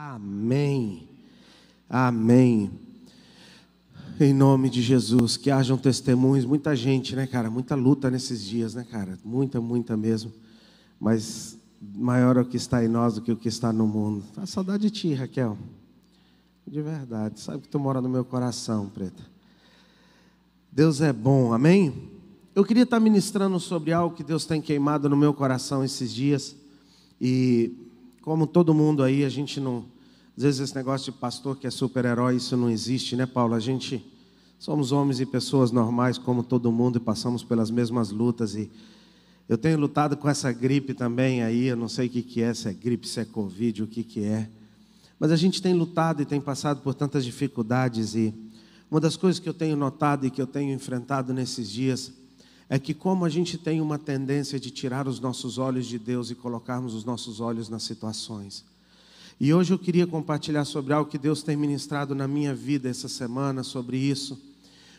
Amém. Amém. Em nome de Jesus, que hajam testemunhos, muita gente, né, cara? Muita luta nesses dias, né, cara? Muita, muita mesmo. Mas maior é o que está em nós do que o que está no mundo. A tá saudade de ti, Raquel. De verdade. Sabe que tu mora no meu coração, preta. Deus é bom, amém? Eu queria estar ministrando sobre algo que Deus tem queimado no meu coração esses dias. E como todo mundo aí, a gente não. Às vezes esse negócio de pastor que é super-herói, isso não existe, né, Paulo? A gente somos homens e pessoas normais, como todo mundo, e passamos pelas mesmas lutas. E eu tenho lutado com essa gripe também aí, eu não sei o que, que é, se é gripe, se é Covid, o que, que é. Mas a gente tem lutado e tem passado por tantas dificuldades. E uma das coisas que eu tenho notado e que eu tenho enfrentado nesses dias é que, como a gente tem uma tendência de tirar os nossos olhos de Deus e colocarmos os nossos olhos nas situações. E hoje eu queria compartilhar sobre algo que Deus tem ministrado na minha vida essa semana sobre isso.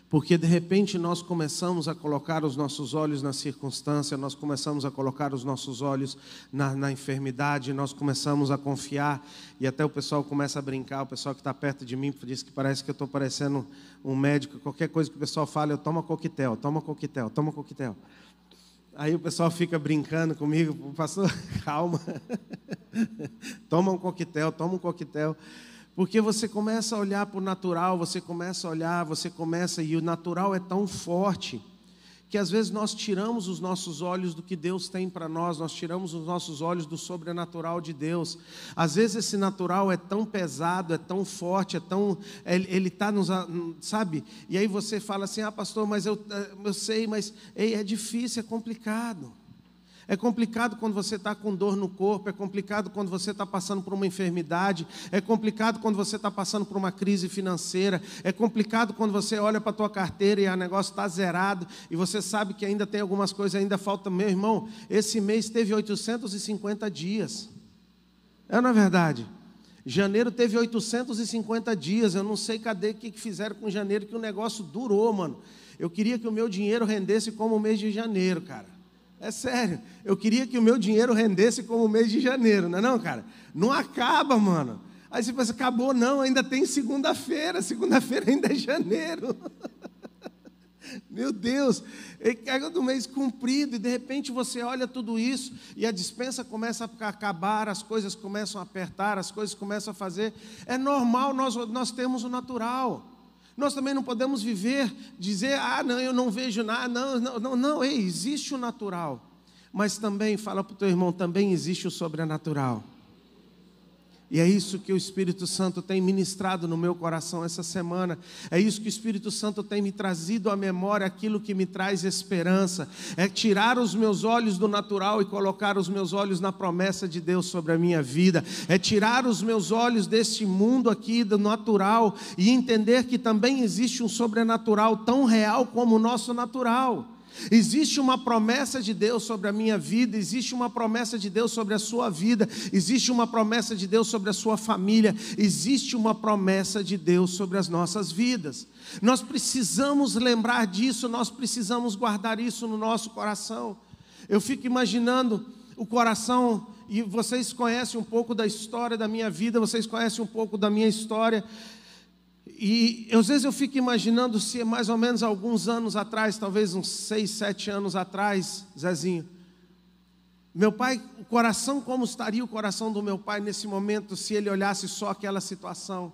Porque de repente nós começamos a colocar os nossos olhos na circunstância, nós começamos a colocar os nossos olhos na, na enfermidade, nós começamos a confiar, e até o pessoal começa a brincar, o pessoal que está perto de mim diz que parece que eu estou parecendo um médico, qualquer coisa que o pessoal fala, eu tomo coquetel, toma coquetel, toma coquetel. Aí o pessoal fica brincando comigo, pastor, calma, toma um coquetel, toma um coquetel. Porque você começa a olhar para o natural, você começa a olhar, você começa, e o natural é tão forte, que às vezes nós tiramos os nossos olhos do que Deus tem para nós, nós tiramos os nossos olhos do sobrenatural de Deus. Às vezes esse natural é tão pesado, é tão forte, é tão. Ele está nos. Sabe? E aí você fala assim: ah, pastor, mas eu, eh, eu sei, mas ei, é difícil, é complicado. É complicado quando você está com dor no corpo, é complicado quando você está passando por uma enfermidade, é complicado quando você está passando por uma crise financeira, é complicado quando você olha para a tua carteira e o negócio está zerado e você sabe que ainda tem algumas coisas, ainda falta. Meu irmão, esse mês teve 850 dias. É na é verdade. Janeiro teve 850 dias. Eu não sei cadê o que fizeram com janeiro, que o negócio durou, mano. Eu queria que o meu dinheiro rendesse como o mês de janeiro, cara. É sério, eu queria que o meu dinheiro rendesse como o mês de janeiro, não é não, cara? Não acaba, mano. Aí você pensa, acabou não, ainda tem segunda-feira, segunda-feira ainda é janeiro. Meu Deus, é caiu é do mês cumprido e de repente você olha tudo isso e a dispensa começa a acabar, as coisas começam a apertar, as coisas começam a fazer. É normal, nós, nós temos o natural. Nós também não podemos viver, dizer, ah, não, eu não vejo nada, não, não, não, não. Ei, existe o natural, mas também, fala para o teu irmão, também existe o sobrenatural. E é isso que o Espírito Santo tem ministrado no meu coração essa semana. É isso que o Espírito Santo tem me trazido à memória, aquilo que me traz esperança. É tirar os meus olhos do natural e colocar os meus olhos na promessa de Deus sobre a minha vida. É tirar os meus olhos deste mundo aqui, do natural, e entender que também existe um sobrenatural tão real como o nosso natural. Existe uma promessa de Deus sobre a minha vida, existe uma promessa de Deus sobre a sua vida, existe uma promessa de Deus sobre a sua família, existe uma promessa de Deus sobre as nossas vidas. Nós precisamos lembrar disso, nós precisamos guardar isso no nosso coração. Eu fico imaginando o coração e vocês conhecem um pouco da história da minha vida, vocês conhecem um pouco da minha história. E às vezes eu fico imaginando se é mais ou menos alguns anos atrás, talvez uns seis, sete anos atrás, Zezinho, meu pai, o coração, como estaria o coração do meu pai nesse momento se ele olhasse só aquela situação?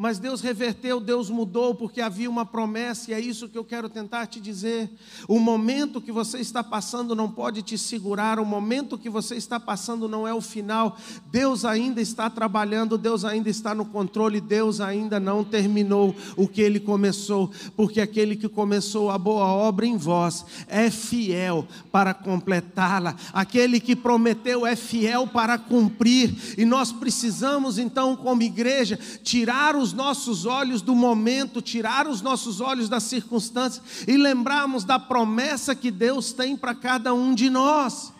Mas Deus reverteu, Deus mudou, porque havia uma promessa, e é isso que eu quero tentar te dizer. O momento que você está passando não pode te segurar, o momento que você está passando não é o final. Deus ainda está trabalhando, Deus ainda está no controle, Deus ainda não terminou o que ele começou, porque aquele que começou a boa obra em vós é fiel para completá-la, aquele que prometeu é fiel para cumprir, e nós precisamos então, como igreja, tirar os os nossos olhos do momento, tirar os nossos olhos das circunstâncias e lembrarmos da promessa que Deus tem para cada um de nós.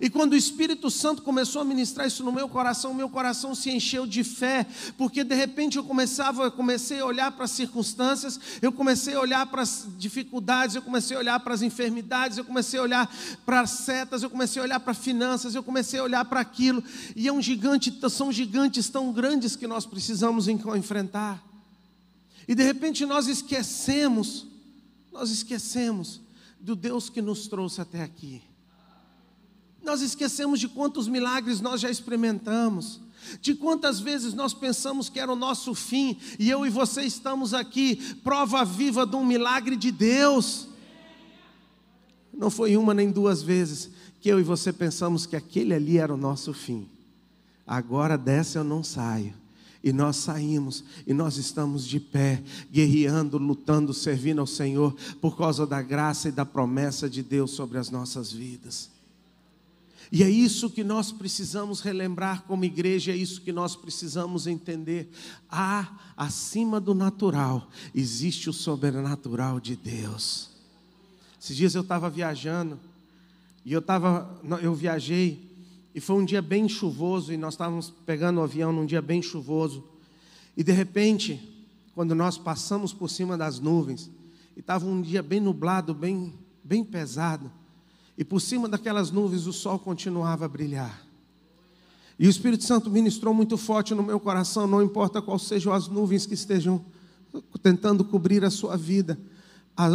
E quando o Espírito Santo começou a ministrar isso no meu coração, meu coração se encheu de fé, porque de repente eu começava, eu comecei a olhar para as circunstâncias, eu comecei a olhar para as dificuldades, eu comecei a olhar para as enfermidades, eu comecei a olhar para as setas, eu comecei a olhar para finanças, eu comecei a olhar para aquilo. E é um gigante, são gigantes tão grandes que nós precisamos enfrentar. E de repente nós esquecemos, nós esquecemos do Deus que nos trouxe até aqui. Nós esquecemos de quantos milagres nós já experimentamos. De quantas vezes nós pensamos que era o nosso fim, e eu e você estamos aqui, prova viva de um milagre de Deus. Não foi uma nem duas vezes que eu e você pensamos que aquele ali era o nosso fim. Agora dessa eu não saio. E nós saímos, e nós estamos de pé, guerreando, lutando, servindo ao Senhor, por causa da graça e da promessa de Deus sobre as nossas vidas. E é isso que nós precisamos relembrar como igreja, é isso que nós precisamos entender. Há, ah, acima do natural, existe o sobrenatural de Deus. Esses dias eu estava viajando, e eu estava, eu viajei, e foi um dia bem chuvoso, e nós estávamos pegando o avião num dia bem chuvoso. E de repente, quando nós passamos por cima das nuvens, e estava um dia bem nublado, bem, bem pesado, e por cima daquelas nuvens o sol continuava a brilhar. E o Espírito Santo ministrou muito forte no meu coração, não importa quais sejam as nuvens que estejam tentando cobrir a sua vida,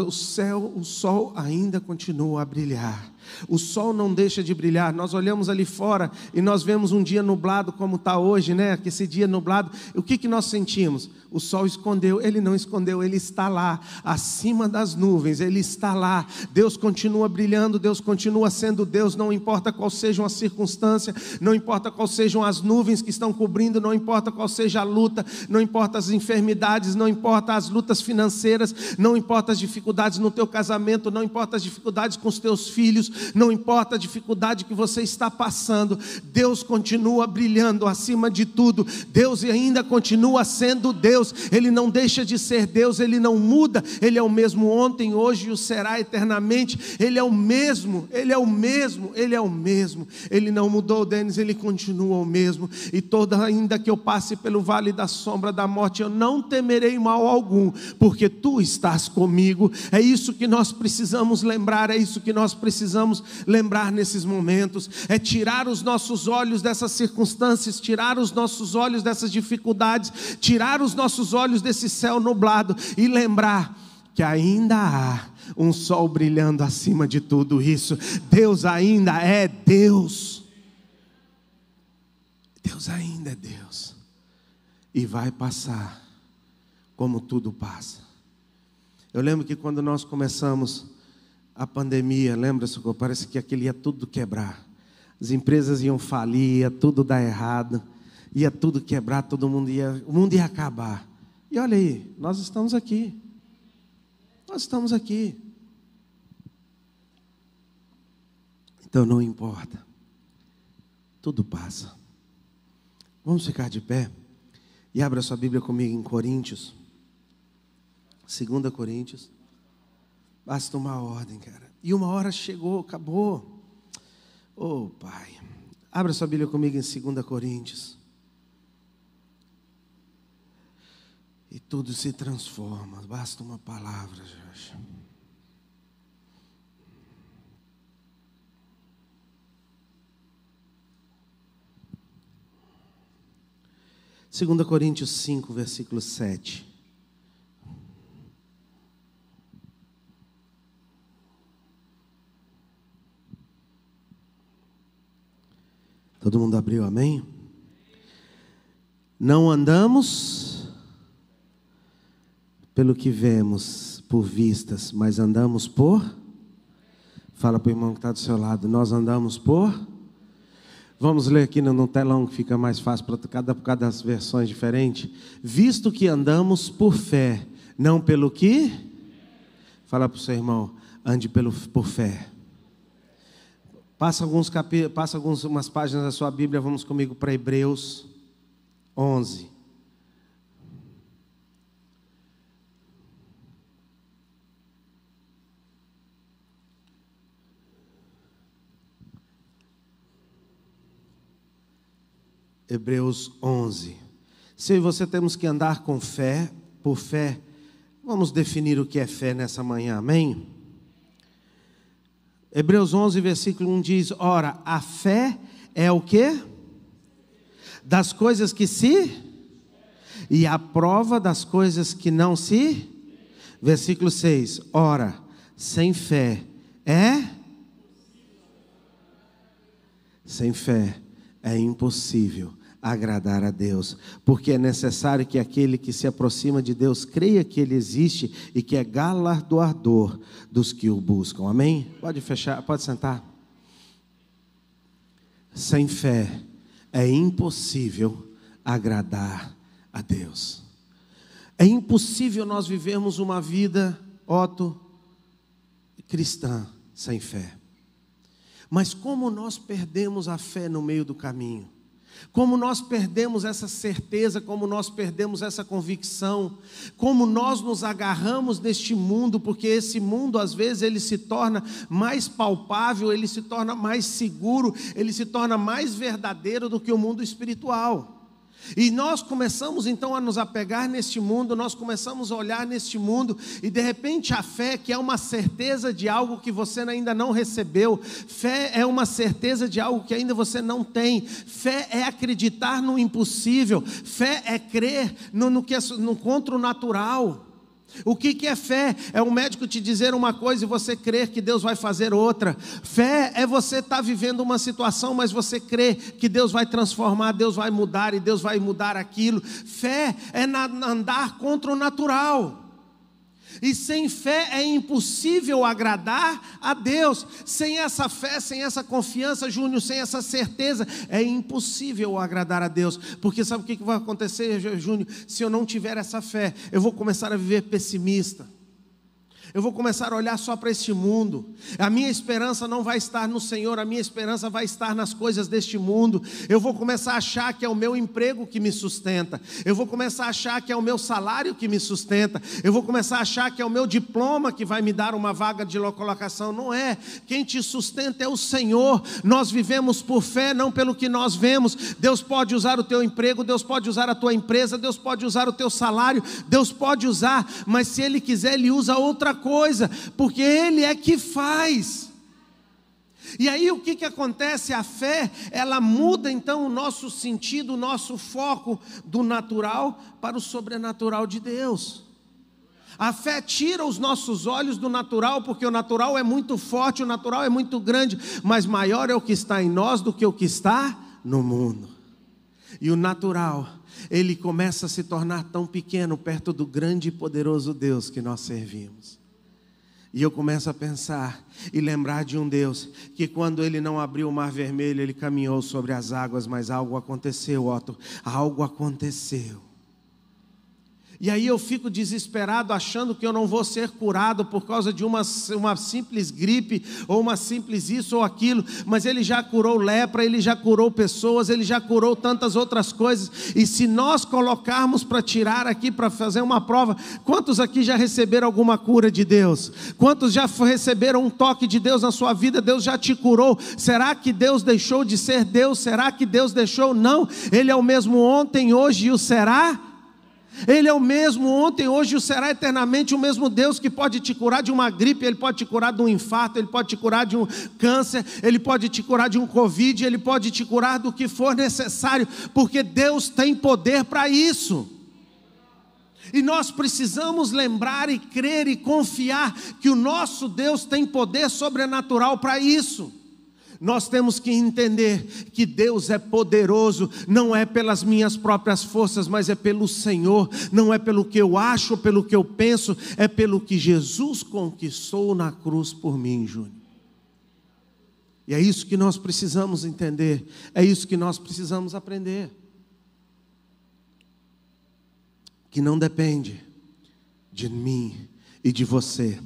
o céu, o sol ainda continua a brilhar. O sol não deixa de brilhar. Nós olhamos ali fora e nós vemos um dia nublado como está hoje, né? Que esse dia nublado, o que, que nós sentimos? O sol escondeu, ele não escondeu, ele está lá, acima das nuvens, ele está lá. Deus continua brilhando, Deus continua sendo Deus, não importa qual seja a circunstância, não importa qual sejam as nuvens que estão cobrindo, não importa qual seja a luta, não importa as enfermidades, não importa as lutas financeiras, não importa as dificuldades no teu casamento, não importa as dificuldades com os teus filhos, não importa a dificuldade que você está passando, Deus continua brilhando acima de tudo, Deus ainda continua sendo Deus, Ele não deixa de ser Deus, Ele não muda, Ele é o mesmo ontem, hoje e o será eternamente, Ele é o mesmo, Ele é o mesmo, Ele é o mesmo, Ele não mudou, Denis, Ele continua o mesmo, e toda ainda que eu passe pelo vale da sombra da morte, eu não temerei mal algum, porque Tu estás comigo, é isso que nós precisamos lembrar, é isso que nós precisamos precisamos lembrar nesses momentos, é tirar os nossos olhos dessas circunstâncias, tirar os nossos olhos dessas dificuldades, tirar os nossos olhos desse céu nublado e lembrar que ainda há um sol brilhando acima de tudo isso. Deus ainda é Deus. Deus ainda é Deus. E vai passar como tudo passa. Eu lembro que quando nós começamos a pandemia, lembra, Socorro? Parece que aquilo ia tudo quebrar. As empresas iam falir, ia tudo dar errado, ia tudo quebrar, todo mundo ia, o mundo ia acabar. E olha aí, nós estamos aqui. Nós estamos aqui. Então não importa. Tudo passa. Vamos ficar de pé e abra sua Bíblia comigo em Coríntios. 2 Coríntios Basta uma ordem, cara. E uma hora chegou, acabou. Oh, Pai. Abra sua Bíblia comigo em 2 Coríntios. E tudo se transforma. Basta uma palavra, Jorge. Segunda Coríntios 5, versículo 7. Todo mundo abriu, amém? Não andamos pelo que vemos, por vistas, mas andamos por. Fala para o irmão que está do seu lado, nós andamos por. Vamos ler aqui no telão que fica mais fácil para cada, cada das versões diferentes. Visto que andamos por fé, não pelo que. Fala para o seu irmão, ande pelo, por fé. Passa, alguns Passa algumas páginas da sua Bíblia, vamos comigo para Hebreus 11. Hebreus 11. Se você temos que andar com fé, por fé, vamos definir o que é fé nessa manhã, amém? Hebreus 11, versículo 1 diz: Ora, a fé é o que? Das coisas que se, e a prova das coisas que não se. Versículo 6: Ora, sem fé é. Sem fé é impossível agradar a Deus, porque é necessário que aquele que se aproxima de Deus creia que Ele existe e que é galardoador dos que o buscam. Amém? Pode fechar, pode sentar. Sem fé é impossível agradar a Deus. É impossível nós vivermos uma vida, Otto, cristã, sem fé. Mas como nós perdemos a fé no meio do caminho? Como nós perdemos essa certeza, como nós perdemos essa convicção, como nós nos agarramos neste mundo, porque esse mundo às vezes ele se torna mais palpável, ele se torna mais seguro, ele se torna mais verdadeiro do que o mundo espiritual. E nós começamos então a nos apegar neste mundo, nós começamos a olhar neste mundo, e de repente a fé, que é uma certeza de algo que você ainda não recebeu, fé é uma certeza de algo que ainda você não tem, fé é acreditar no impossível, fé é crer no, no, que é, no contra o natural. O que, que é fé? É um médico te dizer uma coisa e você crer que Deus vai fazer outra. Fé é você estar tá vivendo uma situação, mas você crer que Deus vai transformar, Deus vai mudar e Deus vai mudar aquilo. Fé é na, andar contra o natural. E sem fé é impossível agradar a Deus. Sem essa fé, sem essa confiança, Júnior, sem essa certeza, é impossível agradar a Deus. Porque sabe o que vai acontecer, Júnior? Se eu não tiver essa fé, eu vou começar a viver pessimista. Eu vou começar a olhar só para este mundo. A minha esperança não vai estar no Senhor, a minha esperança vai estar nas coisas deste mundo. Eu vou começar a achar que é o meu emprego que me sustenta. Eu vou começar a achar que é o meu salário que me sustenta. Eu vou começar a achar que é o meu diploma que vai me dar uma vaga de colocação. Não é. Quem te sustenta é o Senhor. Nós vivemos por fé, não pelo que nós vemos. Deus pode usar o teu emprego, Deus pode usar a tua empresa, Deus pode usar o teu salário, Deus pode usar, mas se Ele quiser, Ele usa outra coisa, porque Ele é que faz. E aí o que, que acontece? A fé, ela muda então o nosso sentido, o nosso foco do natural para o sobrenatural de Deus. A fé tira os nossos olhos do natural, porque o natural é muito forte, o natural é muito grande, mas maior é o que está em nós do que o que está no mundo. E o natural, ele começa a se tornar tão pequeno perto do grande e poderoso Deus que nós servimos. E eu começo a pensar e lembrar de um Deus que, quando ele não abriu o mar vermelho, ele caminhou sobre as águas, mas algo aconteceu, Otto. Algo aconteceu. E aí eu fico desesperado achando que eu não vou ser curado por causa de uma, uma simples gripe, ou uma simples isso ou aquilo, mas ele já curou lepra, ele já curou pessoas, ele já curou tantas outras coisas. E se nós colocarmos para tirar aqui, para fazer uma prova, quantos aqui já receberam alguma cura de Deus? Quantos já receberam um toque de Deus na sua vida? Deus já te curou. Será que Deus deixou de ser Deus? Será que Deus deixou? Não, Ele é o mesmo ontem, hoje e o será ele é o mesmo ontem, hoje e será eternamente o mesmo Deus que pode te curar de uma gripe, ele pode te curar de um infarto, ele pode te curar de um câncer, ele pode te curar de um covid, ele pode te curar do que for necessário, porque Deus tem poder para isso. E nós precisamos lembrar e crer e confiar que o nosso Deus tem poder sobrenatural para isso. Nós temos que entender que Deus é poderoso, não é pelas minhas próprias forças, mas é pelo Senhor, não é pelo que eu acho, pelo que eu penso, é pelo que Jesus conquistou na cruz por mim, Júnior. E é isso que nós precisamos entender, é isso que nós precisamos aprender. Que não depende de mim e de você,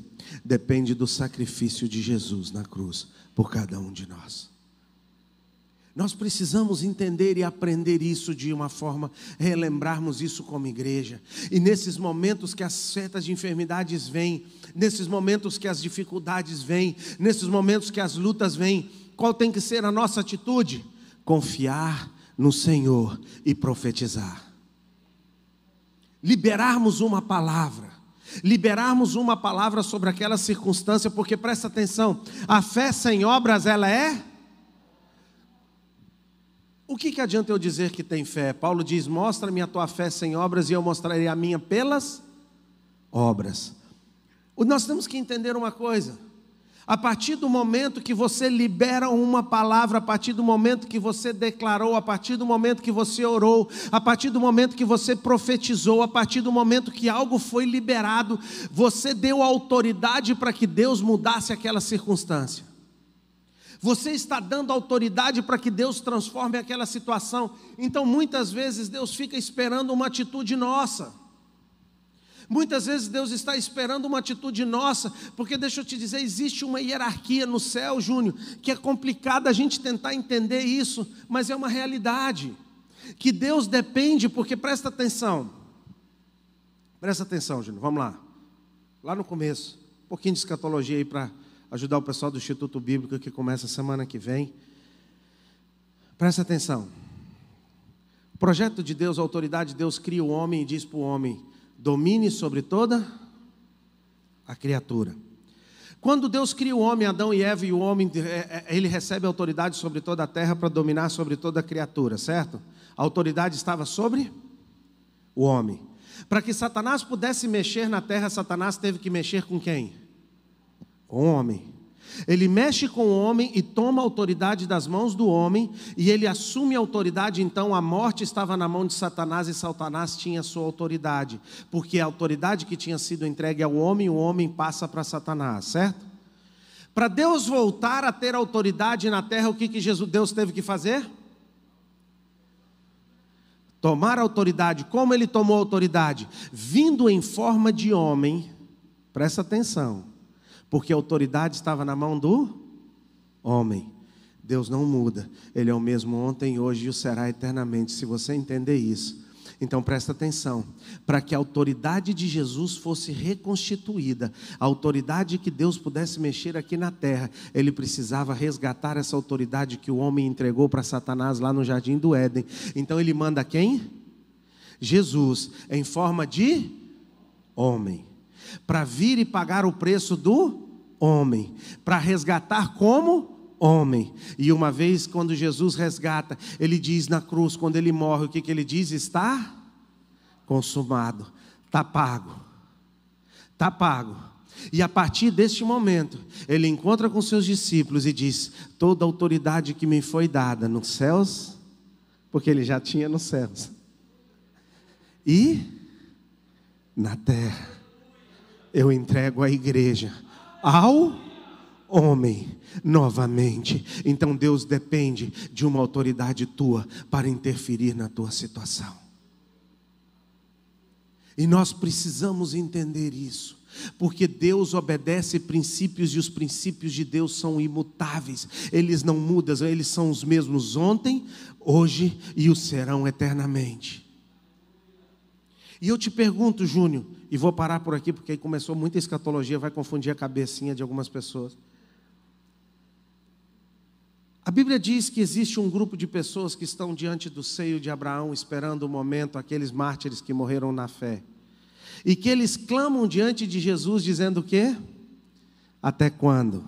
depende do sacrifício de Jesus na cruz por cada um de nós. Nós precisamos entender e aprender isso de uma forma, relembrarmos isso como igreja. E nesses momentos que as setas de enfermidades vêm, nesses momentos que as dificuldades vêm, nesses momentos que as lutas vêm, qual tem que ser a nossa atitude? Confiar no Senhor e profetizar. Liberarmos uma palavra liberarmos uma palavra sobre aquela circunstância, porque presta atenção, a fé sem obras ela é. O que, que adianta eu dizer que tem fé? Paulo diz: Mostra-me a tua fé sem obras e eu mostrarei a minha pelas obras. Nós temos que entender uma coisa: a partir do momento que você libera uma palavra, a partir do momento que você declarou, a partir do momento que você orou, a partir do momento que você profetizou, a partir do momento que algo foi liberado, você deu autoridade para que Deus mudasse aquela circunstância. Você está dando autoridade para que Deus transforme aquela situação. Então, muitas vezes, Deus fica esperando uma atitude nossa. Muitas vezes Deus está esperando uma atitude nossa, porque deixa eu te dizer, existe uma hierarquia no céu, Júnior, que é complicado a gente tentar entender isso, mas é uma realidade. Que Deus depende, porque presta atenção. Presta atenção, Júnior, vamos lá. Lá no começo, um pouquinho de escatologia aí para ajudar o pessoal do Instituto Bíblico que começa semana que vem. Presta atenção. O projeto de Deus, a autoridade de Deus cria o homem e diz para o homem: domine sobre toda a criatura. Quando Deus cria o homem, Adão e Eva, e o homem, eh, eh, ele recebe autoridade sobre toda a terra para dominar sobre toda a criatura, certo? A autoridade estava sobre o homem. Para que Satanás pudesse mexer na terra, Satanás teve que mexer com quem? Com o homem. Ele mexe com o homem e toma a autoridade das mãos do homem, e ele assume a autoridade, então a morte estava na mão de Satanás e Satanás tinha sua autoridade, porque a autoridade que tinha sido entregue ao homem, o homem passa para Satanás, certo? Para Deus voltar a ter autoridade na terra, o que, que Jesus, Deus teve que fazer? Tomar autoridade. Como ele tomou autoridade? Vindo em forma de homem, presta atenção porque a autoridade estava na mão do homem. Deus não muda, Ele é o mesmo ontem, hoje e o será eternamente. Se você entender isso, então presta atenção: para que a autoridade de Jesus fosse reconstituída, a autoridade que Deus pudesse mexer aqui na terra, ele precisava resgatar essa autoridade que o homem entregou para Satanás lá no jardim do Éden. Então ele manda quem? Jesus, em forma de homem, para vir e pagar o preço do homem, para resgatar como homem. E uma vez, quando Jesus resgata, ele diz na cruz, quando ele morre, o que, que ele diz? Está consumado, está pago, está pago. E a partir deste momento, ele encontra com seus discípulos e diz: Toda autoridade que me foi dada nos céus, porque ele já tinha nos céus, e na terra, eu entrego à igreja ao homem novamente. Então Deus depende de uma autoridade tua para interferir na tua situação. E nós precisamos entender isso. Porque Deus obedece princípios e os princípios de Deus são imutáveis, eles não mudam, eles são os mesmos ontem, hoje e o serão eternamente. E eu te pergunto, Júnior, e vou parar por aqui porque aí começou muita escatologia, vai confundir a cabecinha de algumas pessoas. A Bíblia diz que existe um grupo de pessoas que estão diante do seio de Abraão, esperando o momento, aqueles mártires que morreram na fé. E que eles clamam diante de Jesus, dizendo o quê? Até quando?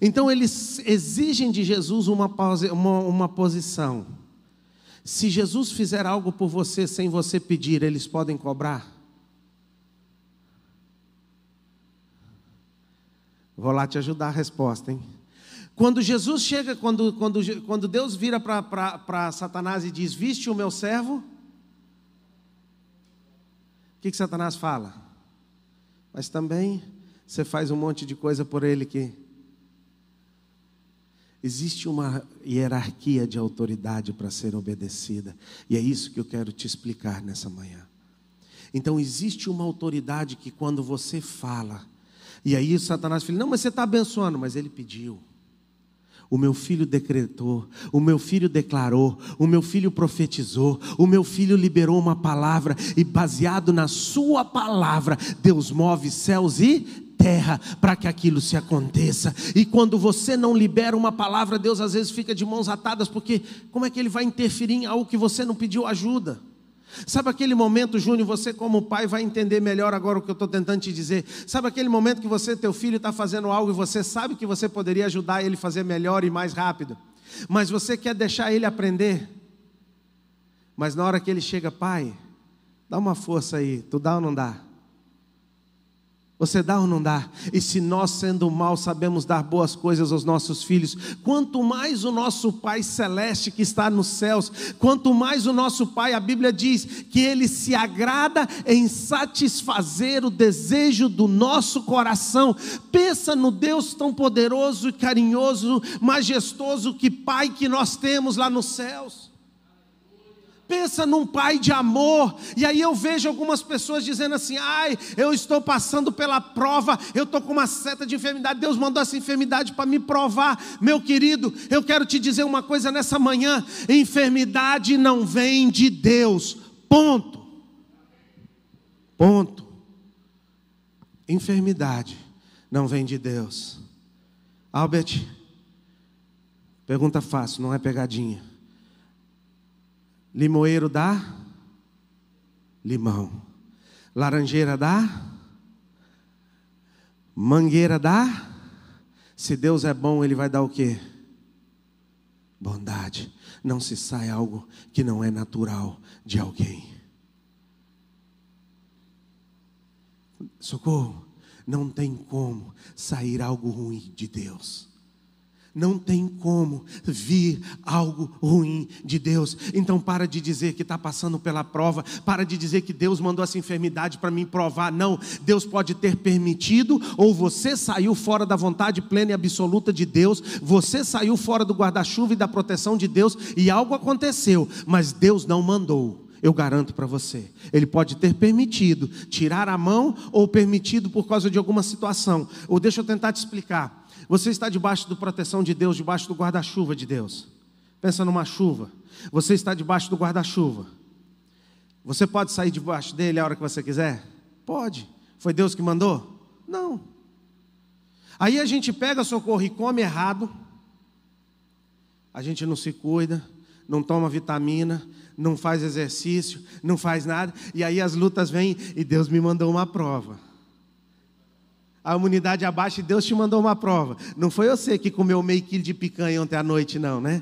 Então eles exigem de Jesus uma, uma, uma posição. Se Jesus fizer algo por você sem você pedir, eles podem cobrar? Vou lá te ajudar a resposta, hein? Quando Jesus chega, quando, quando, quando Deus vira para Satanás e diz: Viste o meu servo? O que, que Satanás fala? Mas também você faz um monte de coisa por ele que Existe uma hierarquia de autoridade para ser obedecida, e é isso que eu quero te explicar nessa manhã. Então, existe uma autoridade que quando você fala, e aí Satanás fala: Não, mas você está abençoando, mas ele pediu. O meu filho decretou, o meu filho declarou, o meu filho profetizou, o meu filho liberou uma palavra, e baseado na sua palavra, Deus move céus e terra para que aquilo se aconteça. E quando você não libera uma palavra, Deus às vezes fica de mãos atadas, porque como é que ele vai interferir em algo que você não pediu ajuda? Sabe aquele momento, Júnior, você como pai vai entender melhor agora o que eu estou tentando te dizer. Sabe aquele momento que você, teu filho, está fazendo algo e você sabe que você poderia ajudar ele a fazer melhor e mais rápido, mas você quer deixar ele aprender. Mas na hora que ele chega, pai, dá uma força aí, tu dá ou não dá? Você dá ou não dá? E se nós, sendo mal, sabemos dar boas coisas aos nossos filhos, quanto mais o nosso Pai Celeste que está nos céus, quanto mais o nosso Pai, a Bíblia diz que ele se agrada em satisfazer o desejo do nosso coração. Pensa no Deus tão poderoso, carinhoso, majestoso, que Pai que nós temos lá nos céus. Pensa num pai de amor. E aí eu vejo algumas pessoas dizendo assim: ai, eu estou passando pela prova, eu estou com uma seta de enfermidade, Deus mandou essa enfermidade para me provar. Meu querido, eu quero te dizer uma coisa nessa manhã: enfermidade não vem de Deus. Ponto. Ponto. Enfermidade não vem de Deus. Albert, pergunta fácil, não é pegadinha limoeiro dá limão, laranjeira dá mangueira dá. Se Deus é bom, ele vai dar o quê? Bondade. Não se sai algo que não é natural de alguém. Socorro, não tem como sair algo ruim de Deus. Não tem como vir algo ruim de Deus. Então para de dizer que está passando pela prova. Para de dizer que Deus mandou essa enfermidade para mim provar. Não. Deus pode ter permitido, ou você saiu fora da vontade plena e absoluta de Deus. Você saiu fora do guarda-chuva e da proteção de Deus. E algo aconteceu. Mas Deus não mandou. Eu garanto para você, ele pode ter permitido tirar a mão ou permitido por causa de alguma situação. Ou deixa eu tentar te explicar. Você está debaixo da proteção de Deus, debaixo do guarda-chuva de Deus. Pensa numa chuva. Você está debaixo do guarda-chuva. Você pode sair debaixo dele a hora que você quiser? Pode. Foi Deus que mandou? Não. Aí a gente pega socorro e come errado. A gente não se cuida, não toma vitamina, não faz exercício, não faz nada. E aí as lutas vêm e Deus me mandou uma prova a imunidade abaixa e Deus te mandou uma prova. Não foi você que comeu meio quilo de picanha ontem à noite, não, né?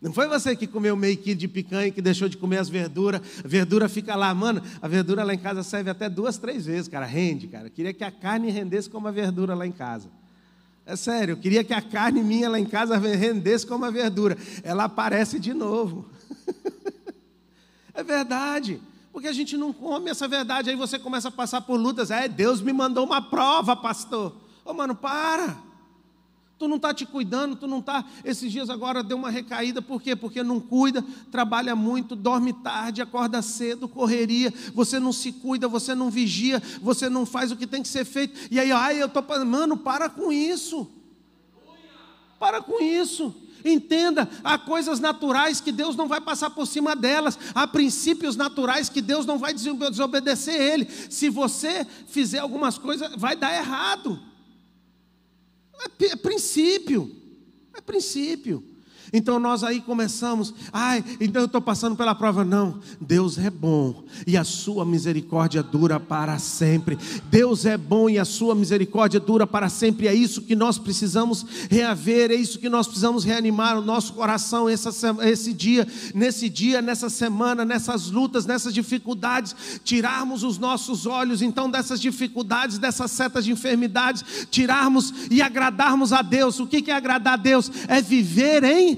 Não foi você que comeu meio quilo de picanha, que deixou de comer as verduras. A verdura fica lá, mano. A verdura lá em casa serve até duas, três vezes, cara. Rende, cara. Eu queria que a carne rendesse como a verdura lá em casa. É sério, eu queria que a carne minha lá em casa rendesse como a verdura. Ela aparece de novo. é verdade porque a gente não come essa verdade. Aí você começa a passar por lutas. É, Deus me mandou uma prova, pastor. Ô, oh, mano, para. Tu não está te cuidando, tu não está. Esses dias agora deu uma recaída, por quê? Porque não cuida, trabalha muito, dorme tarde, acorda cedo, correria. Você não se cuida, você não vigia, você não faz o que tem que ser feito. E aí, ai, eu estou. Mano, para com isso. Para com isso. Entenda, há coisas naturais que Deus não vai passar por cima delas, há princípios naturais que Deus não vai desobedecer ele. Se você fizer algumas coisas, vai dar errado. É, é princípio, é princípio. Então nós aí começamos, ai, então eu estou passando pela prova. Não, Deus é bom e a sua misericórdia dura para sempre. Deus é bom e a sua misericórdia dura para sempre. É isso que nós precisamos reaver, é isso que nós precisamos reanimar o nosso coração essa, esse dia, nesse dia, nessa semana, nessas lutas, nessas dificuldades. Tirarmos os nossos olhos então dessas dificuldades, dessas setas de enfermidades, tirarmos e agradarmos a Deus. O que é agradar a Deus? É viver em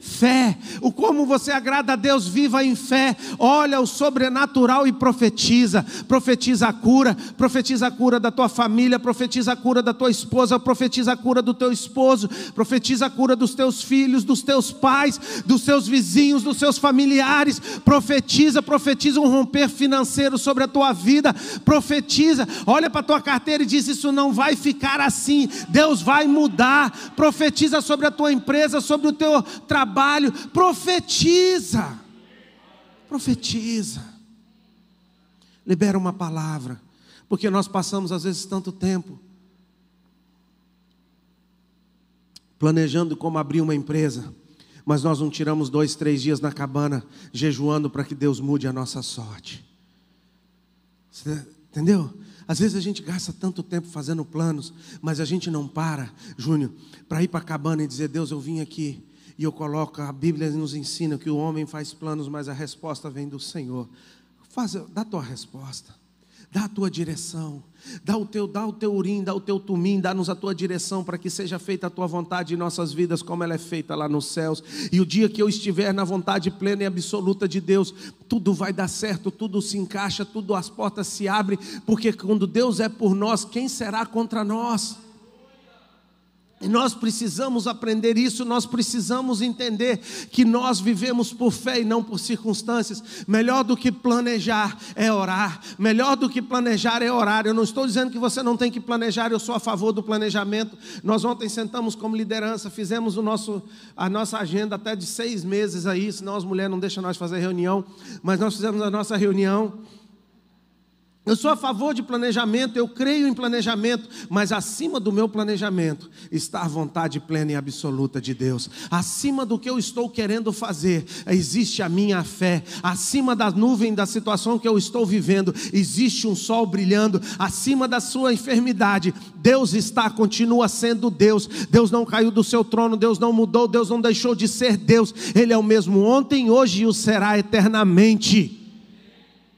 fé. O como você agrada a Deus, viva em fé. Olha o sobrenatural e profetiza. Profetiza a cura, profetiza a cura da tua família, profetiza a cura da tua esposa, profetiza a cura do teu esposo, profetiza a cura dos teus filhos, dos teus pais, dos seus vizinhos, dos seus familiares. Profetiza, profetiza um romper financeiro sobre a tua vida. Profetiza. Olha para a tua carteira e diz: Isso não vai ficar assim. Deus vai mudar. Profetiza sobre a tua empresa, sobre o teu trabalho trabalho, profetiza. Profetiza. Libera uma palavra, porque nós passamos às vezes tanto tempo planejando como abrir uma empresa, mas nós não tiramos dois, três dias na cabana jejuando para que Deus mude a nossa sorte. entendeu? Às vezes a gente gasta tanto tempo fazendo planos, mas a gente não para, Júnior, para ir para a cabana e dizer: Deus, eu vim aqui e eu coloco, a Bíblia nos ensina que o homem faz planos, mas a resposta vem do Senhor. Faz, dá a tua resposta, dá a tua direção, dá o teu, dá o teu urim, dá o teu tumim, dá-nos a tua direção para que seja feita a tua vontade em nossas vidas, como ela é feita lá nos céus. E o dia que eu estiver na vontade plena e absoluta de Deus, tudo vai dar certo, tudo se encaixa, tudo as portas se abrem, porque quando Deus é por nós, quem será contra nós? Nós precisamos aprender isso, nós precisamos entender que nós vivemos por fé e não por circunstâncias. Melhor do que planejar é orar, melhor do que planejar é orar. Eu não estou dizendo que você não tem que planejar, eu sou a favor do planejamento. Nós ontem sentamos como liderança, fizemos o nosso, a nossa agenda até de seis meses aí, senão as mulheres não deixam nós fazer reunião, mas nós fizemos a nossa reunião. Eu sou a favor de planejamento, eu creio em planejamento, mas acima do meu planejamento está a vontade plena e absoluta de Deus. Acima do que eu estou querendo fazer, existe a minha fé. Acima da nuvem da situação que eu estou vivendo, existe um sol brilhando. Acima da sua enfermidade, Deus está, continua sendo Deus. Deus não caiu do seu trono, Deus não mudou, Deus não deixou de ser Deus. Ele é o mesmo ontem, hoje e o será eternamente.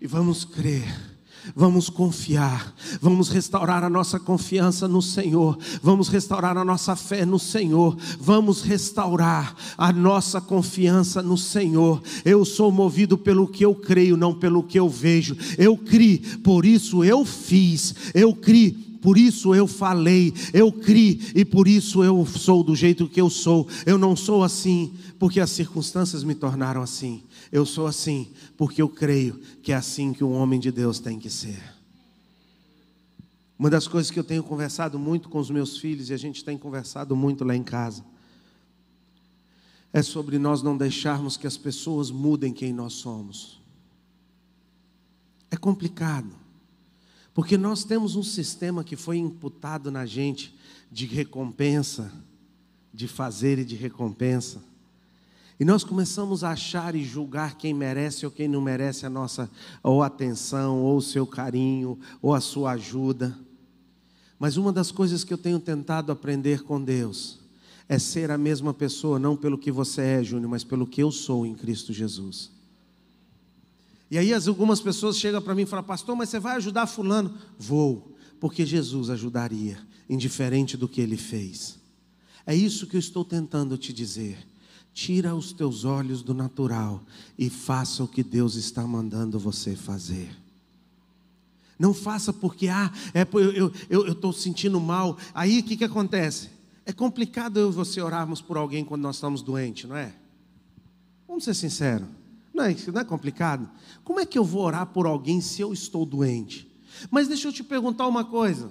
E vamos crer Vamos confiar, vamos restaurar a nossa confiança no Senhor, vamos restaurar a nossa fé no Senhor, vamos restaurar a nossa confiança no Senhor. Eu sou movido pelo que eu creio, não pelo que eu vejo. Eu criei, por isso eu fiz, eu criei por isso eu falei, eu criei e por isso eu sou do jeito que eu sou. Eu não sou assim porque as circunstâncias me tornaram assim. Eu sou assim porque eu creio que é assim que um homem de Deus tem que ser. Uma das coisas que eu tenho conversado muito com os meus filhos e a gente tem conversado muito lá em casa é sobre nós não deixarmos que as pessoas mudem quem nós somos. É complicado, porque nós temos um sistema que foi imputado na gente de recompensa, de fazer e de recompensa. E nós começamos a achar e julgar quem merece ou quem não merece a nossa ou atenção, ou o seu carinho, ou a sua ajuda. Mas uma das coisas que eu tenho tentado aprender com Deus é ser a mesma pessoa, não pelo que você é, Júnior, mas pelo que eu sou em Cristo Jesus. E aí algumas pessoas chegam para mim e falam, pastor, mas você vai ajudar fulano? Vou, porque Jesus ajudaria, indiferente do que ele fez. É isso que eu estou tentando te dizer Tira os teus olhos do natural e faça o que Deus está mandando você fazer. Não faça porque, ah, é, eu estou sentindo mal. Aí o que, que acontece? É complicado eu e você orarmos por alguém quando nós estamos doentes, não é? Vamos ser sinceros. Não é, não é complicado? Como é que eu vou orar por alguém se eu estou doente? Mas deixa eu te perguntar uma coisa: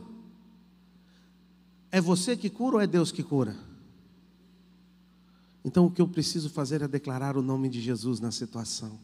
é você que cura ou é Deus que cura? Então o que eu preciso fazer é declarar o nome de Jesus na situação.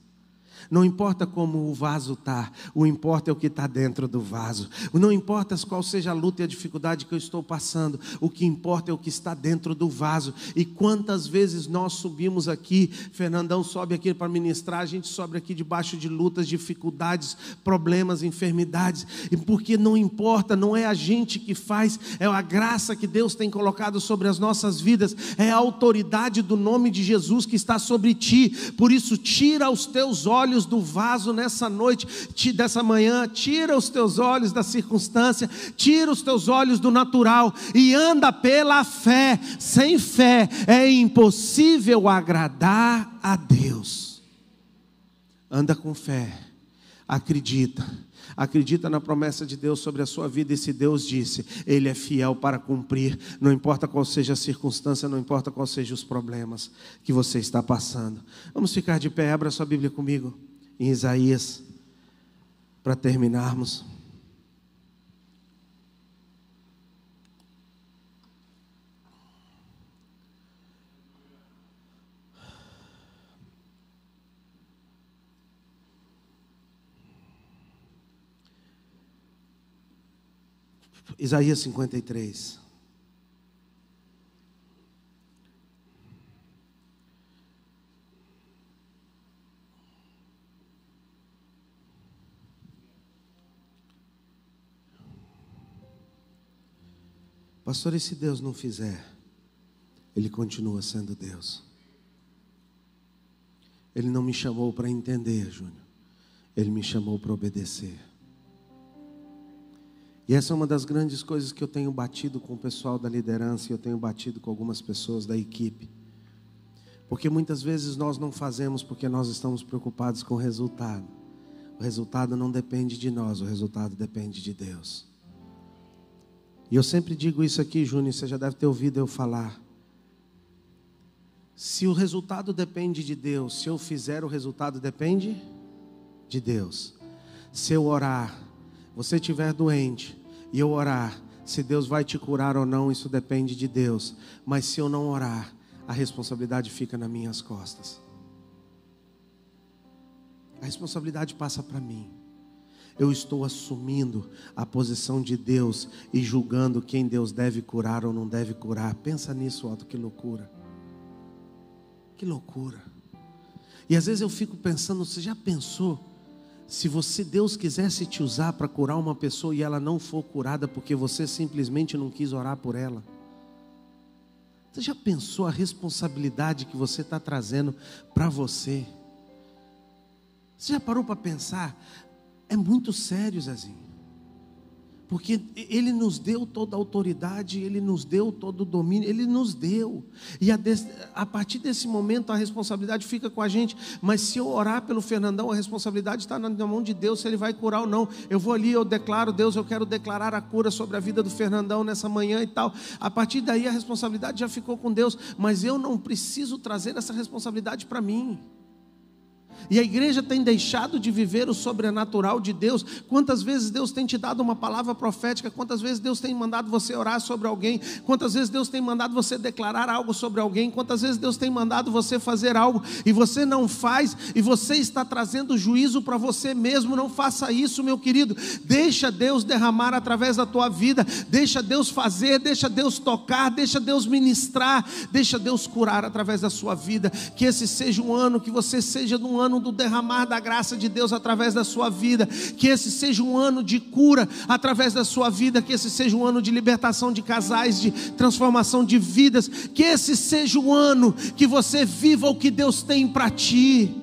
Não importa como o vaso está, o importa é o que está dentro do vaso. Não importa qual seja a luta e a dificuldade que eu estou passando, o que importa é o que está dentro do vaso. E quantas vezes nós subimos aqui, Fernandão sobe aqui para ministrar, a gente sobe aqui debaixo de lutas, dificuldades, problemas, enfermidades. E porque não importa, não é a gente que faz, é a graça que Deus tem colocado sobre as nossas vidas, é a autoridade do nome de Jesus que está sobre ti. Por isso, tira os teus olhos olhos do vaso nessa noite, te, dessa manhã, tira os teus olhos da circunstância, tira os teus olhos do natural e anda pela fé. Sem fé é impossível agradar a Deus. Anda com fé, acredita Acredita na promessa de Deus sobre a sua vida, e se Deus disse, Ele é fiel para cumprir, não importa qual seja a circunstância, não importa qual sejam os problemas que você está passando. Vamos ficar de pé, abra sua Bíblia comigo, em Isaías, para terminarmos. Isaías 53. Pastor, e se Deus não fizer? Ele continua sendo Deus. Ele não me chamou para entender, Júnior. Ele me chamou para obedecer. E essa é uma das grandes coisas que eu tenho batido com o pessoal da liderança e eu tenho batido com algumas pessoas da equipe. Porque muitas vezes nós não fazemos porque nós estamos preocupados com o resultado. O resultado não depende de nós, o resultado depende de Deus. E eu sempre digo isso aqui, Júnior, você já deve ter ouvido eu falar. Se o resultado depende de Deus, se eu fizer o resultado depende de Deus. Se eu orar, você estiver doente e eu orar, se Deus vai te curar ou não, isso depende de Deus. Mas se eu não orar, a responsabilidade fica nas minhas costas. A responsabilidade passa para mim. Eu estou assumindo a posição de Deus e julgando quem Deus deve curar ou não deve curar. Pensa nisso, Otto, que loucura. Que loucura. E às vezes eu fico pensando, você já pensou? Se você, Deus, quisesse te usar para curar uma pessoa e ela não for curada porque você simplesmente não quis orar por ela. Você já pensou a responsabilidade que você está trazendo para você? Você já parou para pensar? É muito sério, Zezinho. Porque Ele nos deu toda a autoridade, Ele nos deu todo o domínio, Ele nos deu. E a, des... a, partir desse momento a responsabilidade fica com a gente. Mas se eu orar pelo Fernandão, a responsabilidade está na mão de Deus, se Ele vai curar ou não. Eu vou ali, eu declaro, Deus, eu quero declarar a cura sobre a vida do Fernandão nessa manhã e tal. A partir daí a responsabilidade já ficou com Deus. Mas eu não preciso trazer essa responsabilidade para mim. E a igreja tem deixado de viver o sobrenatural de Deus. Quantas vezes Deus tem te dado uma palavra profética? Quantas vezes Deus tem mandado você orar sobre alguém? Quantas vezes Deus tem mandado você declarar algo sobre alguém? Quantas vezes Deus tem mandado você fazer algo e você não faz e você está trazendo juízo para você mesmo? Não faça isso, meu querido. Deixa Deus derramar através da tua vida. Deixa Deus fazer, deixa Deus tocar, deixa Deus ministrar, deixa Deus curar através da sua vida. Que esse seja um ano que você seja num ano ano do derramar da graça de Deus através da sua vida, que esse seja um ano de cura através da sua vida, que esse seja um ano de libertação de casais, de transformação de vidas, que esse seja o um ano que você viva o que Deus tem para ti.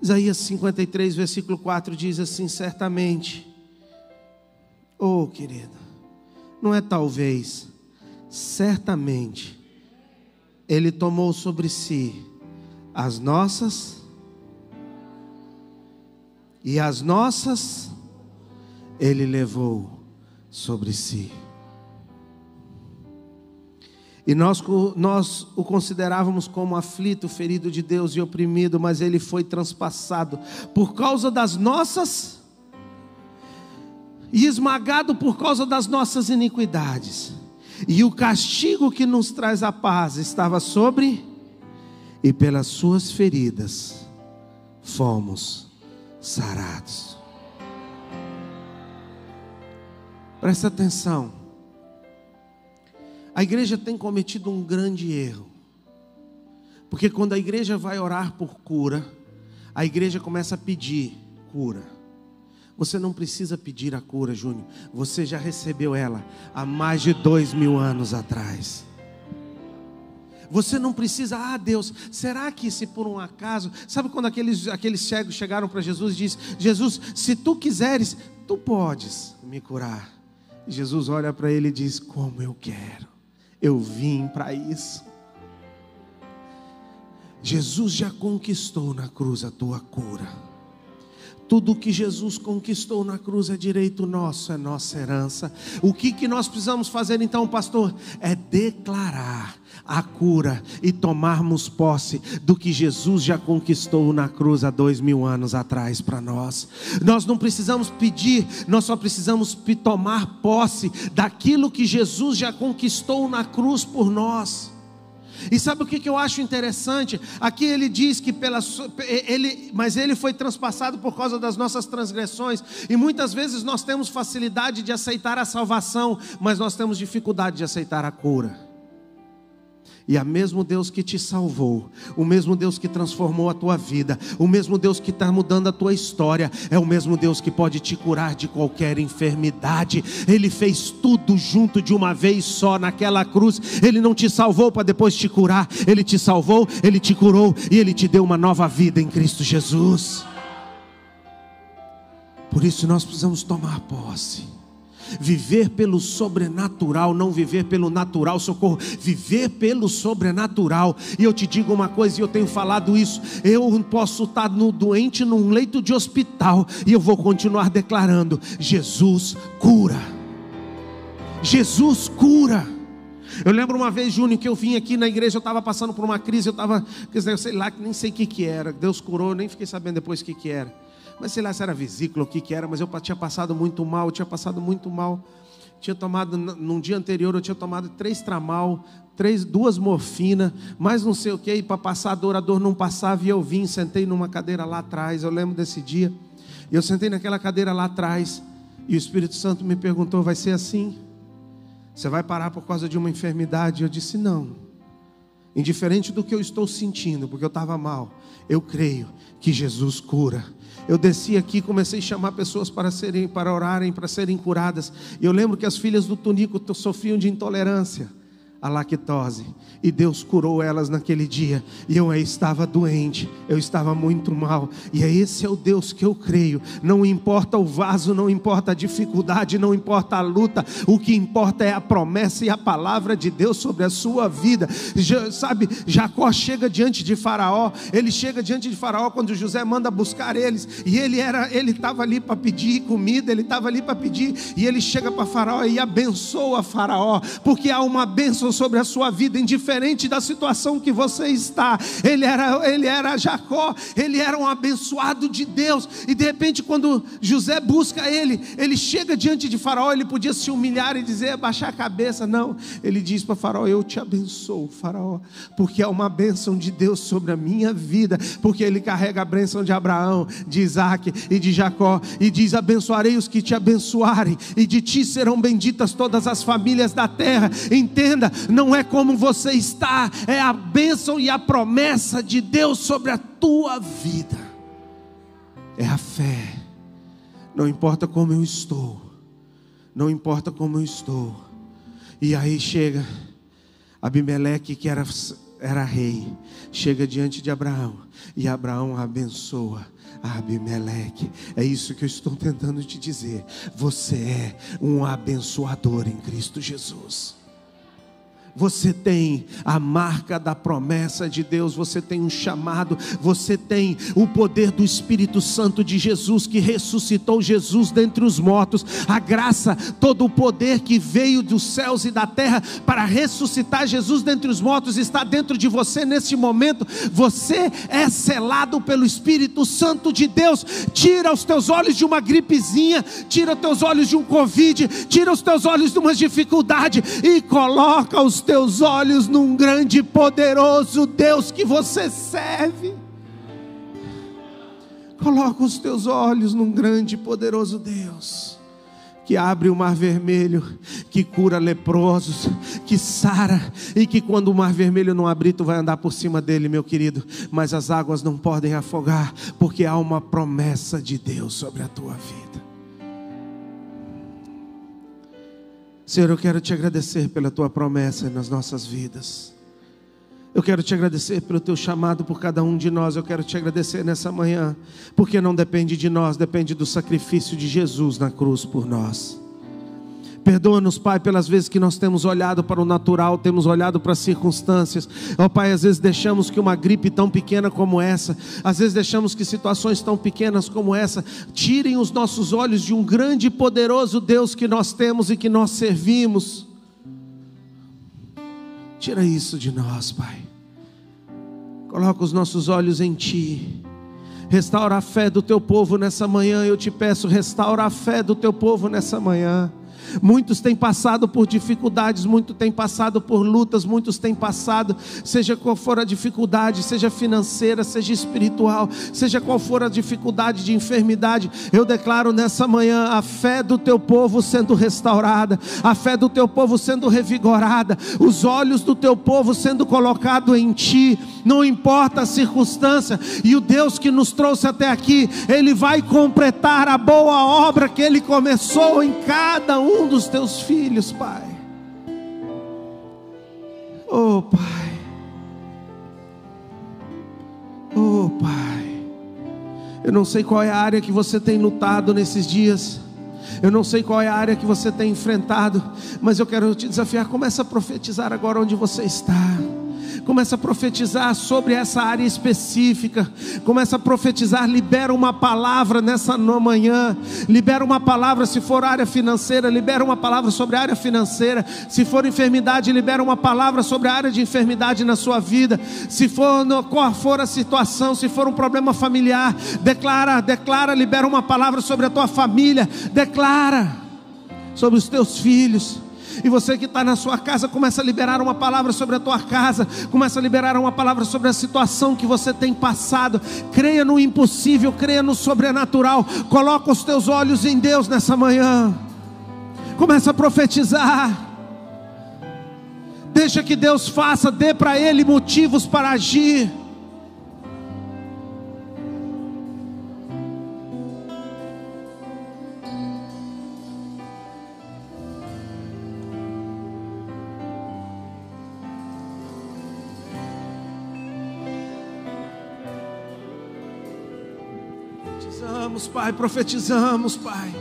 Isaías 53, versículo 4 diz assim: certamente, oh querido, não é talvez, certamente, Ele tomou sobre si as nossas e as nossas ele levou sobre si. E nós, nós o considerávamos como aflito, ferido de Deus e oprimido, mas ele foi transpassado por causa das nossas e esmagado por causa das nossas iniquidades. E o castigo que nos traz a paz estava sobre e pelas suas feridas fomos sarados. Presta atenção. A igreja tem cometido um grande erro. Porque quando a igreja vai orar por cura, a igreja começa a pedir cura. Você não precisa pedir a cura, Júnior. Você já recebeu ela há mais de dois mil anos atrás. Você não precisa, ah Deus, será que se por um acaso, sabe quando aqueles, aqueles cegos chegaram para Jesus e disse: Jesus, se tu quiseres, tu podes me curar. E Jesus olha para ele e diz: Como eu quero, eu vim para isso. Jesus já conquistou na cruz a tua cura. Tudo que Jesus conquistou na cruz é direito nosso, é nossa herança. O que, que nós precisamos fazer então, pastor? É declarar a cura e tomarmos posse do que Jesus já conquistou na cruz há dois mil anos atrás para nós. Nós não precisamos pedir, nós só precisamos tomar posse daquilo que Jesus já conquistou na cruz por nós. E sabe o que, eu acho interessante? Aqui ele diz que pela ele, mas ele foi transpassado por causa das nossas transgressões, e muitas vezes nós temos facilidade de aceitar a salvação, mas nós temos dificuldade de aceitar a cura. E a mesmo Deus que te salvou, o mesmo Deus que transformou a tua vida, o mesmo Deus que está mudando a tua história, é o mesmo Deus que pode te curar de qualquer enfermidade. Ele fez tudo junto de uma vez só naquela cruz. Ele não te salvou para depois te curar, ele te salvou, ele te curou e ele te deu uma nova vida em Cristo Jesus. Por isso nós precisamos tomar posse Viver pelo sobrenatural, não viver pelo natural, socorro. Viver pelo sobrenatural. E eu te digo uma coisa, e eu tenho falado isso. Eu posso estar no doente num leito de hospital e eu vou continuar declarando: Jesus cura. Jesus cura. Eu lembro uma vez, Júnior, que eu vim aqui na igreja, eu estava passando por uma crise, eu estava, sei lá, nem sei o que, que era. Deus curou, eu nem fiquei sabendo depois o que, que era mas sei lá se era vesícula, o que, que era, mas eu tinha passado muito mal, tinha passado muito mal. Tinha tomado, num dia anterior, eu tinha tomado três tramal, três, duas morfina, mais não sei o que, para passar a dor, a dor não passava, e eu vim, sentei numa cadeira lá atrás, eu lembro desse dia, e eu sentei naquela cadeira lá atrás, e o Espírito Santo me perguntou: vai ser assim? Você vai parar por causa de uma enfermidade? Eu disse: não. Indiferente do que eu estou sentindo, porque eu estava mal, eu creio que Jesus cura. Eu desci aqui, comecei a chamar pessoas para serem, para orarem, para serem curadas. E eu lembro que as filhas do Tunico sofriam de intolerância a lactose. E Deus curou elas naquele dia. E eu estava doente, eu estava muito mal. E é esse é o Deus que eu creio. Não importa o vaso, não importa a dificuldade, não importa a luta. O que importa é a promessa e a palavra de Deus sobre a sua vida. Já, sabe, Jacó chega diante de Faraó. Ele chega diante de Faraó quando José manda buscar eles. E ele era, ele estava ali para pedir comida, ele estava ali para pedir. E ele chega para Faraó e abençoa Faraó, porque há uma bênção sobre a sua vida, indiferente da situação que você está. Ele era, ele era Jacó, ele era um abençoado de Deus. E de repente, quando José busca ele, ele chega diante de Faraó, ele podia se humilhar e dizer, baixar a cabeça. Não, ele diz para Faraó: Eu te abençoo, Faraó, porque é uma bênção de Deus sobre a minha vida, porque ele carrega a bênção de Abraão, de Isaac e de Jacó, e diz: Abençoarei os que te abençoarem, e de ti serão benditas todas as famílias da terra. Entenda, não é como você está, é a bênção e a promessa de Deus sobre a tua vida. É a fé. Não importa como eu estou, não importa como eu estou. E aí chega Abimeleque, que era, era rei, chega diante de Abraão, e Abraão abençoa. Abimeleque, é isso que eu estou tentando te dizer. Você é um abençoador em Cristo Jesus você tem a marca da promessa de Deus, você tem um chamado, você tem o poder do Espírito Santo de Jesus que ressuscitou Jesus dentre os mortos, a graça, todo o poder que veio dos céus e da terra para ressuscitar Jesus dentre os mortos está dentro de você neste momento. Você é selado pelo Espírito Santo de Deus. Tira os teus olhos de uma gripezinha, tira os teus olhos de um Covid, tira os teus olhos de uma dificuldade e coloca os teus olhos num grande e poderoso Deus que você serve. Coloca os teus olhos num grande e poderoso Deus que abre o mar vermelho, que cura leprosos, que sara, e que quando o mar vermelho não abrir, tu vai andar por cima dele, meu querido, mas as águas não podem afogar, porque há uma promessa de Deus sobre a tua vida. Senhor, eu quero te agradecer pela tua promessa nas nossas vidas. Eu quero te agradecer pelo teu chamado por cada um de nós. Eu quero te agradecer nessa manhã, porque não depende de nós, depende do sacrifício de Jesus na cruz por nós. Perdoa-nos, Pai, pelas vezes que nós temos olhado para o natural, temos olhado para as circunstâncias. Ó oh, Pai, às vezes deixamos que uma gripe tão pequena como essa, às vezes deixamos que situações tão pequenas como essa tirem os nossos olhos de um grande e poderoso Deus que nós temos e que nós servimos. Tira isso de nós, Pai. Coloca os nossos olhos em Ti. Restaura a fé do teu povo nessa manhã, eu te peço, restaura a fé do teu povo nessa manhã. Muitos têm passado por dificuldades, muitos têm passado por lutas, muitos têm passado, seja qual for a dificuldade, seja financeira, seja espiritual, seja qual for a dificuldade de enfermidade. Eu declaro nessa manhã a fé do teu povo sendo restaurada, a fé do teu povo sendo revigorada, os olhos do teu povo sendo colocado em ti, não importa a circunstância, e o Deus que nos trouxe até aqui, ele vai completar a boa obra que ele começou em cada um um dos teus filhos, Pai. Oh, Pai. Oh, Pai. Eu não sei qual é a área que você tem lutado nesses dias. Eu não sei qual é a área que você tem enfrentado, mas eu quero te desafiar. Começa a profetizar agora onde você está começa a profetizar sobre essa área específica, começa a profetizar, libera uma palavra nessa manhã, libera uma palavra se for área financeira, libera uma palavra sobre a área financeira, se for enfermidade, libera uma palavra sobre a área de enfermidade na sua vida, se for qual for a situação, se for um problema familiar, declara, declara, libera uma palavra sobre a tua família, declara sobre os teus filhos e você que está na sua casa, começa a liberar uma palavra sobre a tua casa, começa a liberar uma palavra sobre a situação que você tem passado. Creia no impossível, creia no sobrenatural. Coloca os teus olhos em Deus nessa manhã. Começa a profetizar. Deixa que Deus faça, dê para Ele motivos para agir. oramos, Pai, profetizamos, Pai.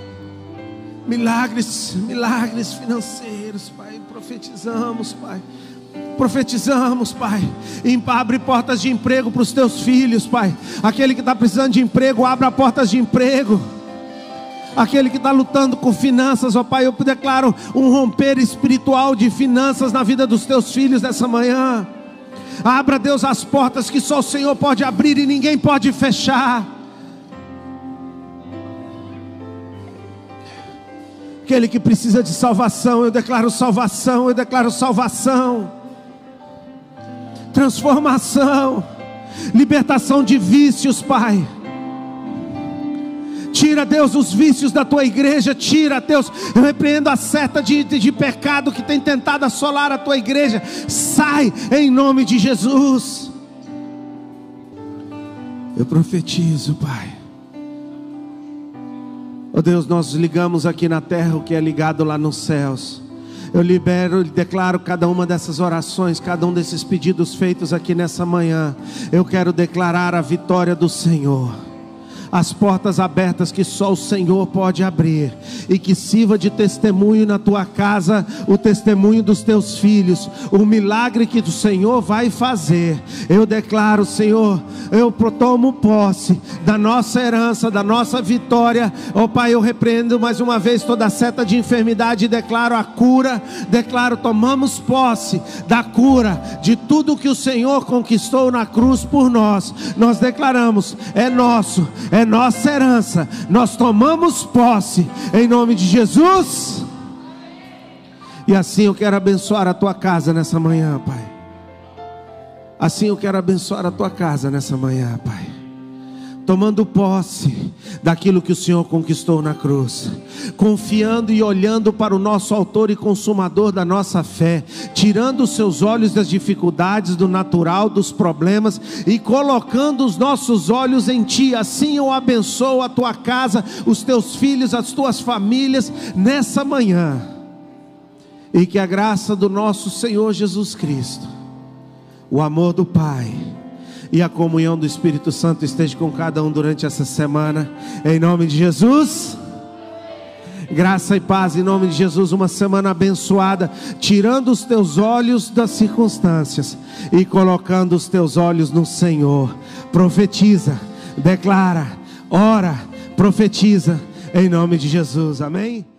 Milagres, milagres financeiros, Pai, profetizamos, Pai. Profetizamos, Pai. Abre portas de emprego para os teus filhos, Pai. Aquele que está precisando de emprego, abra portas de emprego. Aquele que está lutando com finanças, ó Pai, eu declaro um romper espiritual de finanças na vida dos teus filhos nessa manhã. Abra, Deus, as portas que só o Senhor pode abrir e ninguém pode fechar. Aquele que precisa de salvação, eu declaro salvação, eu declaro salvação. Transformação, libertação de vícios, Pai. Tira, Deus, os vícios da tua igreja. Tira, Deus. Eu repreendo a seta de, de, de, pecado que tem tentado assolar a tua igreja. Sai em nome de Jesus. Eu profetizo, Pai. Oh Deus, nós ligamos aqui na terra o que é ligado lá nos céus. Eu libero e declaro cada uma dessas orações, cada um desses pedidos feitos aqui nessa manhã. Eu quero declarar a vitória do Senhor as portas abertas que só o Senhor pode abrir, e que sirva de testemunho na tua casa, o testemunho dos teus filhos, o milagre que o Senhor vai fazer. Eu declaro, Senhor, eu tomo posse da nossa herança, da nossa vitória. Ó oh, Pai, eu repreendo mais uma vez toda a seta de enfermidade e declaro a cura. Declaro, tomamos posse da cura de tudo que o Senhor conquistou na cruz por nós. Nós declaramos, é nosso, é nossa herança. Nós tomamos posse em nome de Jesus. E assim eu quero abençoar a tua casa nessa manhã, Pai. Assim eu quero abençoar a tua casa nessa manhã, Pai. Tomando posse daquilo que o Senhor conquistou na cruz, confiando e olhando para o nosso Autor e Consumador da nossa fé, tirando os seus olhos das dificuldades, do natural, dos problemas e colocando os nossos olhos em Ti. Assim eu abençoo a tua casa, os teus filhos, as tuas famílias nessa manhã. E que a graça do nosso Senhor Jesus Cristo o amor do Pai e a comunhão do Espírito Santo esteja com cada um durante essa semana. Em nome de Jesus. Graça e paz em nome de Jesus, uma semana abençoada, tirando os teus olhos das circunstâncias e colocando os teus olhos no Senhor. Profetiza, declara, ora, profetiza em nome de Jesus. Amém.